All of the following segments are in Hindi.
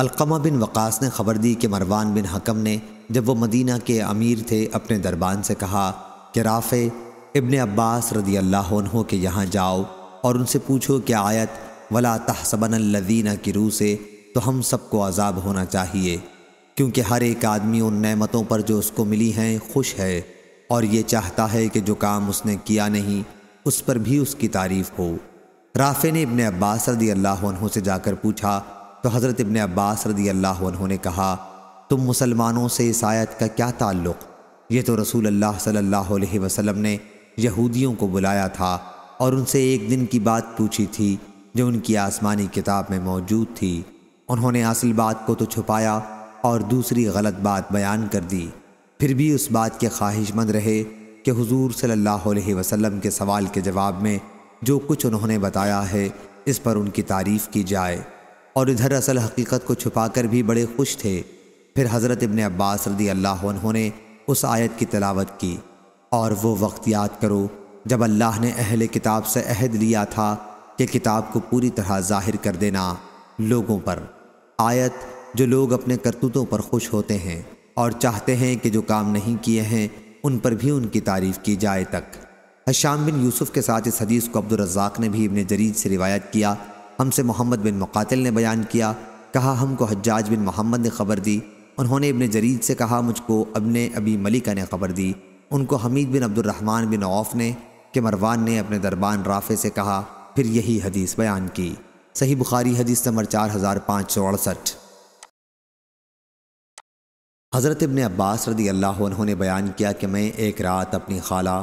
अलकमा बिन वक़ास ने ख़बर दी कि मरवान बिन हकम ने जब वो मदीना के अमीर थे अपने दरबान से कहा कि राफ़े इबन अब्बास रदी अल्लाह के यहाँ जाओ और उनसे पूछो कि आयत वला तहसबन लदीना की रूह से तो हम सबको आज़ाब होना चाहिए क्योंकि हर एक आदमी उन नमतों पर जो उसको मिली हैं खुश है और ये चाहता है कि जो काम उसने किया नहीं उस पर भी उसकी तारीफ़ हो राफ़े ने इबन अब्बास रदी अल्लाह से जाकर पूछा तो हज़रत इबन अब्बास रदी अल्लाह उन्होंने कहा तुम मुसलमानों से इस आयत का क्या ताल्लुक़ ये तो रसूल अल्लाह सल्लल्लाहु अलैहि वसल्लम ने यहूदियों को बुलाया था और उनसे एक दिन की बात पूछी थी जो उनकी आसमानी किताब में मौजूद थी उन्होंने असल बात को तो छुपाया और दूसरी गलत बात बयान कर दी फिर भी उस बात के ख्वाहिशमंद रहे कि हुजूर सल्लल्लाहु अलैहि वसल्लम के सवाल के जवाब में जो कुछ उन्होंने बताया है इस पर उनकी तारीफ़ की जाए और इधर असल हकीकत को छुपा कर भी बड़े खुश थे फिर हज़रत इबन अब्बास रदी अल्लाह उन्होंने उस आयत की तलावत की और वो वक्त याद करो जब अल्लाह ने अहल किताब से अहद लिया था कि किताब को पूरी तरह ज़ाहिर कर देना लोगों पर आयत जो लोग अपने करतूतों पर खुश होते हैं और चाहते हैं कि जो काम नहीं किए हैं उन पर भी उनकी तारीफ़ की जाए तक हशाम बिन यूसुफ़ के साथ इस हदीस को अब्दुलरजाक ने भी इब्ने जरीद से रिवायत किया हमसे मोहम्मद बिन मुकातिल ने बयान किया कहा हमको हज्जाज बिन मोहम्मद ने खबर दी उन्होंने इबन जरीद से कहा मुझको अबन अबी मलिका ने खबर दी उनको Hamid bin Abdulrahman bin Auf ने के मरवान ने अपने दरबान राफे से कहा फिर यही हदीस बयान की सही बुखारी हदीस नंबर चार हज़ार पाँच सौ अड़सठ हज़रत इबन अब्बास रदी अल्लाह उन्होंने बयान किया कि मैं एक रात अपनी खाला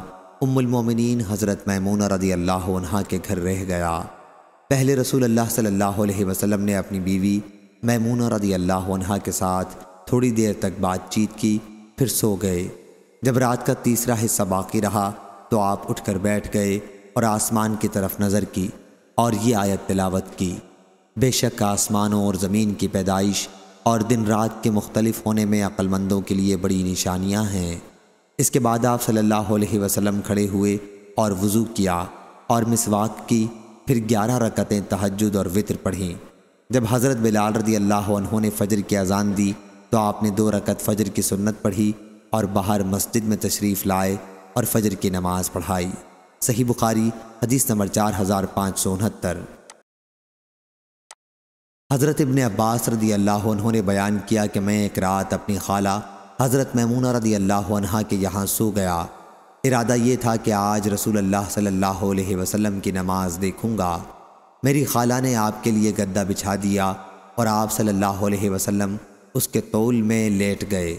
उम्मुलमोमिन हज़रत मैमून रदी अल्लाह के घर रह गया पहले रसूल अल्लाह सल्लल्लाहु अलैहि वसल्लम ने अपनी बीवी मैमूना रदी अल्लाह के साथ थोड़ी देर तक बातचीत की फिर सो गए जब रात का तीसरा हिस्सा बाकी रहा तो आप उठकर बैठ गए और आसमान की तरफ नज़र की और ये आयत तिलावत की बेशक आसमानों और ज़मीन की पैदाइश और दिन रात के मुख्तलिफ होने में अक्लमंदों के लिए बड़ी निशानियाँ हैं इसके बाद आप सल्लल्लाहु अलैहि वसल्लम खड़े हुए और वज़ू किया और मिसवाक की फिर ग्यारह रकतें तहजद और वितर पढ़ी जब हज़रत बिलाल रदी अल्लाह ने फजर की अजान दी तो आपने दो रकत फजर की सुन्नत पढ़ी और बाहर मस्जिद में तशरीफ़ लाए और फजर की नमाज़ पढ़ाई सही बुखारी हदीस नंबर चार हज़ार पाँच सौ उनहत्तर हज़रत इबन अब्बास रदी अल्लाह उन्होंने बयान किया कि मैं एक रात अपनी खाला हज़रत ममूना रदी अल्लाह के यहाँ सो गया इरादा ये था कि आज रसूल अल्लाह सल्लल्लाहु अलैहि वसल्लम की नमाज़ देखूंगा मेरी खाला ने आपके लिए गद्दा बिछा दिया और आप सल्लल्लाहु अलैहि वसल्लम उसके तोल में लेट गए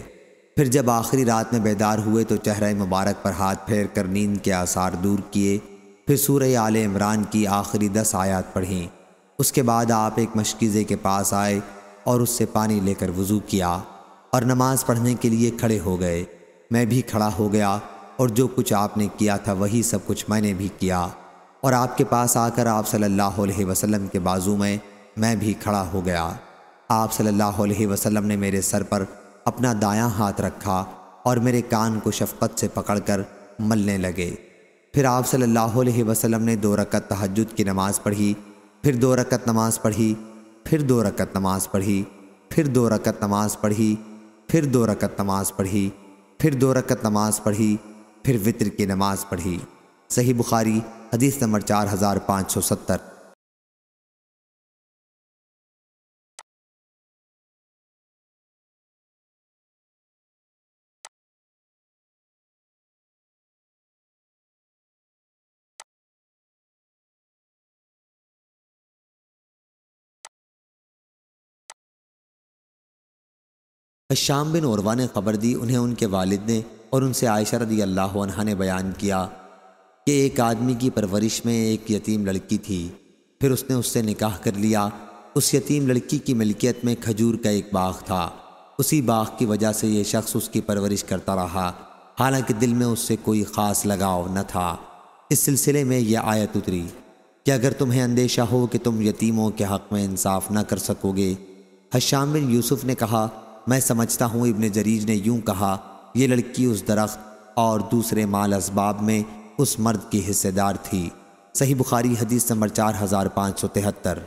फिर जब आखिरी रात में बेदार हुए तो चेहरे मुबारक पर हाथ फेर कर नींद के आसार दूर किए फिर सूर्य आल इमरान की आखिरी दस आयात पढ़ी उसके बाद आप एक मशकीज़े के पास आए और उससे पानी लेकर वज़ू किया और नमाज़ पढ़ने के लिए खड़े हो गए मैं भी खड़ा हो गया और जो कुछ आपने किया था वही सब कुछ मैंने भी किया और आपके पास आकर आप सल्लल्लाहु अलैहि वसल्लम के बाजू में मैं भी खड़ा हो गया आप सल्लल्लाहु अलैहि वसल्लम ने मेरे सर पर अपना दायां हाथ रखा और मेरे कान को शफकत से पकड़कर मलने लगे फिर आप सल्लल्लाहु अलैहि वसल्लम ने दो रकत तहजद की नमाज़ पढ़ी फिर दो रकत नमाज़ पढ़ी फिर दो रकत नमाज़ पढ़ी फिर दो रकत नमाज़ पढ़ी फिर दो रकत नमाज़ पढ़ी फिर दो रकत नमाज़ पढ़ी फिर वितर की नमाज पढ़ी सही बुखारी हदीस नंबर चार हज़ार पाँच सौ सत्तर शाम बिन औरवा ने खबर दी उन्हें उनके वालिद ने और उनसे आयशा रदी अल्लाह ने बयान किया कि एक आदमी की परवरिश में एक यतीम लड़की थी फिर उसने उससे निकाह कर लिया उस यतीम लड़की की मिल्कियत में खजूर का एक बाग था उसी बाग की वजह से यह शख्स उसकी परवरिश करता रहा हालांकि दिल में उससे कोई ख़ास लगाव न था इस सिलसिले में यह आयत उतरी कि अगर तुम्हें अंदेशा हो कि तुम यतीमों के हक़ में इंसाफ न कर सकोगे हशाम बिन यूसुफ़ ने कहा मैं समझता हूँ इबन जरीज ने यूँ कहा ये लड़की उस दरख्त और दूसरे माल इसबाब में उस मर्द की हिस्सेदार थी सही बुखारी हदीस नंबर चार हज़ार पाँच सौ तिहत्तर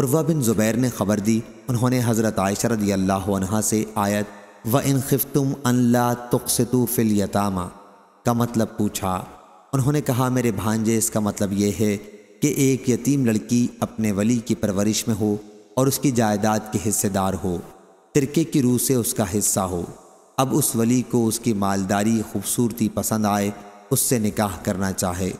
उर्वा बिन ज़ुबैर ने ख़बर दी उन्होंने हज़रत आयशा अल्लाह से आयत व इन खिफतुम अल्ला तुकसतु फिल यतामा का मतलब पूछा उन्होंने कहा मेरे भांजे इसका मतलब ये है कि एक यतीम लड़की अपने वली की परवरिश में हो और उसकी जायदाद के हिस्सेदार हो तिरके की रूह से उसका हिस्सा हो अब उस वली को उसकी मालदारी खूबसूरती पसंद आए उससे निकाह करना चाहे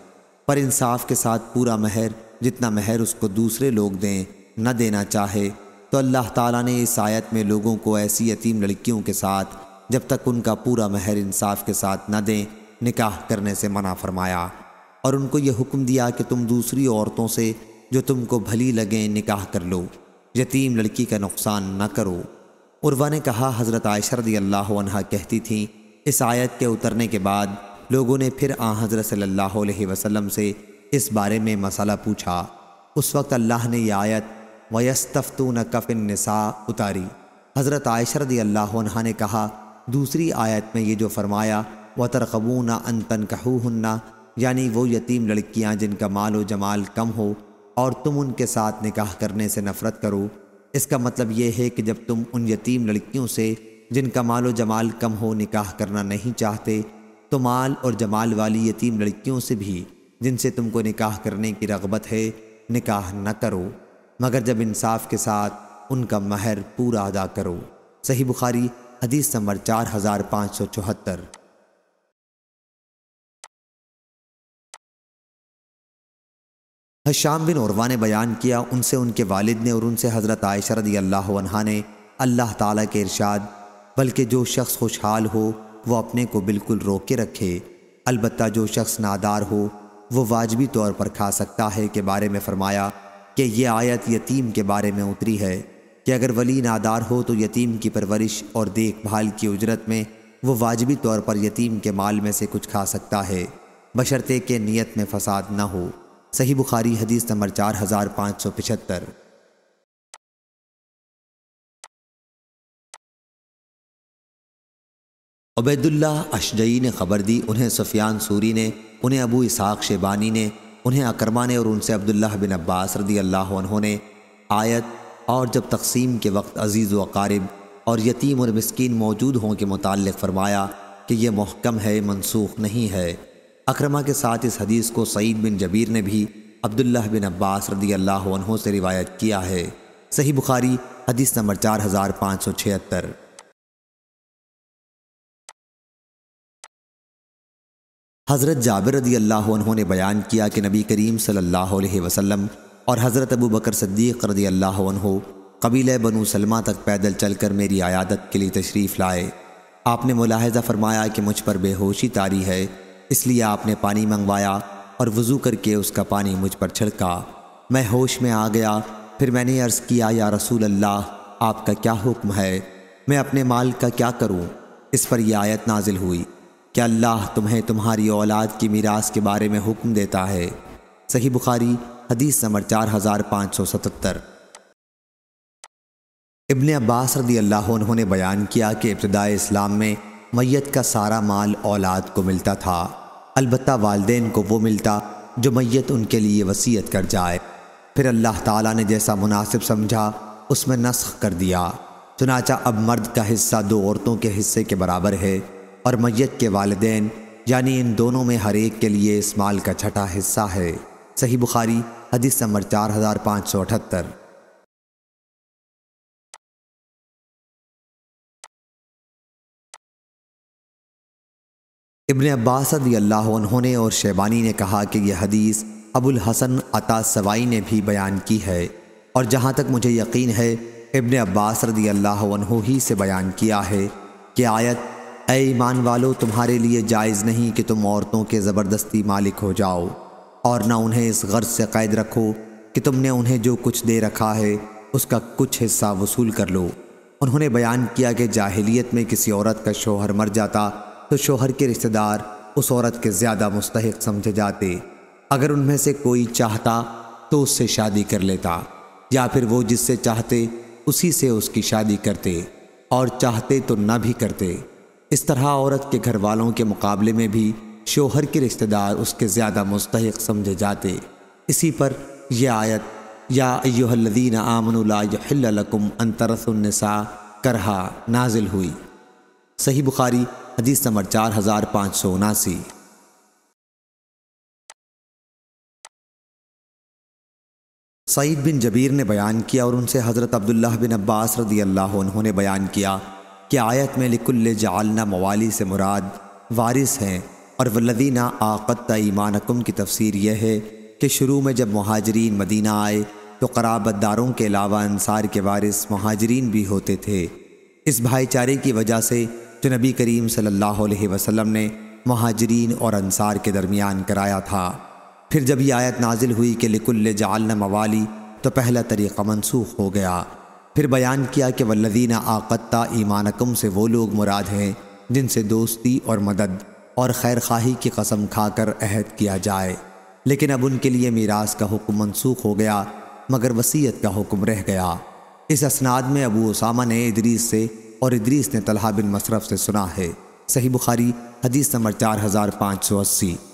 पर इंसाफ के साथ पूरा महर जितना महर उसको दूसरे लोग दें न देना चाहे तो अल्लाह ताला ने इस आयत में लोगों को ऐसी यतीम लड़कियों के साथ जब तक उनका पूरा महर इंसाफ के साथ न दें निकाह करने से मना फरमाया और उनको यह हुक्म दिया कि तुम दूसरी औरतों से जो तुमको भली लगें निकाह कर लो यतीम लड़की का नुकसान न करो उर्वा ने कहा हज़रत आयशर अल्लाह कहती थी इस आयत के उतरने के बाद लोगों ने फिर आ हज़रत सल्लल्लाहु अलैहि वसल्लम से इस बारे में मसला पूछा उस वक्त अल्लाह ने यह आयत वयस्तफ़तू न कफ़िन नसा उतारी हज़रत आयशर अल्लाह ने कहा दूसरी आयत में ये जो फरमाया व तरकबू न अन तनकहू हन्ना यानी वो यतीम लड़कियां जिनका माल व जमाल कम हो और तुम उनके साथ निकाह करने से नफ़रत करो इसका मतलब यह है कि जब तुम उन यतीम लड़कियों से जिनका माल व जमाल कम हो निकाह करना नहीं चाहते तो माल और जमाल वाली यतीम लड़कियों से भी जिनसे तुमको निकाह करने की रगबत है निकाह न करो मगर जब इंसाफ के साथ उनका महर पूरा अदा करो सही बुखारी हदीस नंबर चार हज़ार पाँच सौ चौहत्तर हशाम बिन उर्वा ने बयान किया उनसे उनके वालिद ने और उनसे हज़रत आयशा रदी अल्लाह ने अल्लाह ताला के इरशाद बल्कि जो शख्स खुशहाल हो वो अपने को बिल्कुल रोक के रखे अलबत् जो शख्स नादार हो वो वाजबी तौर पर खा सकता है के बारे में फ़रमाया कि यह आयत यतीम के बारे में उतरी है कि अगर वली नादार हो तो यतीम की परवरिश और देखभाल की उजरत में वो वाजबी तौर पर यतीम के माल में से कुछ खा सकता है बशर्ते के नियत में फ़साद ना हो सही बुखारी हदीस नंबर चार हज़ार पाँच सौ पिछहत्तर उबैदुल्ला अशजई ने खबर दी उन्हें सुफियान सूरी ने उन्हें अबू इसहाक शेबानी ने उन्हें अकरमा ने और उनसे अब्दुल्ला बिन अब्बास रदी अल्लाह उन्होंने आयत और जब तकसीम के वक्त अजीज़ वकारब और यतीम और मस्किन मौजूद हों के मुतल फ़रमाया कि यह महकम है मनसूख नहीं है अक्रमा के साथ इस हदीस को सईद बिन जबीर ने भी अब्दुल्लाह बिन अब्बास रदी अल्लाह से रिवायत किया है सही बुखारी हदीस नंबर चार हज़ार पाँच सौ छिहत्तर हज़रत जाबिर रदी अल्लाह ने बयान किया कि नबी करीम सल्लल्लाहु अलैहि वसल्लम और हज़रत अबू बकर सद्दीक़ रदी अल्लाह कबील बनु सलमा तक पैदल चलकर मेरी आयादत के लिए तशरीफ़ लाए आपने मुलाहजा फरमाया कि मुझ पर बेहोशी तारी है इसलिए आपने पानी मंगवाया और वज़ू करके उसका पानी मुझ पर छिड़का मैं होश में आ गया फिर मैंने अर्ज़ किया या रसूल अल्लाह आपका क्या हुक्म है मैं अपने माल का क्या करूँ इस पर यह आयत नाजिल हुई कि अल्लाह तुम्हें तुम्हारी औलाद की मीरास के बारे में हुक्म देता है सही बुखारी हदीस नंबर चार हज़ार पाँच सौ सतहत्तर इबन अब्बास रदी अल्लाह उन्होंने बयान किया कि इब्तदा इस्लाम में मैत का सारा माल औलाद को मिलता था अलबत् वालदे को वो मिलता जो मैत उनके लिए वसीयत कर जाए फिर अल्लाह ताला ने जैसा मुनासिब समझा उसमें नस्ख कर दिया चुनाचा अब मर्द का हिस्सा दो औरतों के हिस्से के बराबर है और मैत के वालदेन यानी इन दोनों में हर एक के लिए इस माल का छठा हिस्सा है सही बुखारी हदीस नंबर चार हज़ार पाँच सौ अठहत्तर इबन अब्बास ने और शेबानी ने कहा कि यह हदीस अबुल हसन अता सवाई ने भी बयान की है और जहाँ तक मुझे यकीन है इबन अब्बास रदी अल्लाह ही से बयान किया है कि आयत ए ईमान वालों तुम्हारे लिए जायज़ नहीं कि तुम औरतों के ज़बरदस्ती मालिक हो जाओ और ना उन्हें इस गर्ज से कैद रखो कि तुमने उन्हें जो कुछ दे रखा है उसका कुछ हिस्सा वसूल कर लो उन्होंने बयान किया कि जाहिलियत में किसी औरत का शोहर मर जाता तो शोहर के रिश्तेदार उस औरत के ज़्यादा मुस्तक समझे जाते अगर उनमें से कोई चाहता तो उससे शादी कर लेता या फिर वो जिससे चाहते उसी से उसकी शादी करते और चाहते तो ना भी करते इस तरह औरत के घर वालों के मुकाबले में भी शोहर के रिश्तेदार उसके ज़्यादा मुस्तक समझे जाते इसी पर यह आयत या अयोहल्लदीन आमनलाकुम अंतरसा करहा नाजिल हुई सही बुखारी हदीस नंबर चार हज़ार पाँच सौ उनासी सईद बिन जबीर ने बयान किया और उनसे हज़रत अब्दुल्लाह बिन अब्बास रदी अल्लाह उन्होंने बयान किया कि आयत में लिकुल्ल जालना मवाली से मुराद वारिस हैं और वल्लदीना आकत ईमानकुम की तफसीर यह है कि शुरू में जब महाजरीन मदीना आए तो कराबतदारों के अलावा अंसार के वारिस महाजरीन भी होते थे इस भाईचारे की वजह से जो तो नबी करीम सल्लल्लाहु अलैहि वसल्लम ने महाजरीन और अंसार के दरमियान कराया था फिर जब यह आयत नाजिल हुई कि लिकुल्ल जालना मवाली तो पहला तरीक़ा मनसूख हो गया फिर बयान किया कि वल्लदीन आकत्ता ईमानकम से वो लोग मुराद हैं जिनसे दोस्ती और मदद और खैर खाही की कसम खाकर अहद किया जाए लेकिन अब उनके लिए मीरास का हुक्म मनसूख हो गया मगर वसीयत का हुक्म रह गया इस असनाद में अबू उसामा ने इदरीस से और इद्रीस ने तलहा बिन मशरफ से सुना है सही बुखारी हदीस नंबर चार हज़ार पाँच सौ अस्सी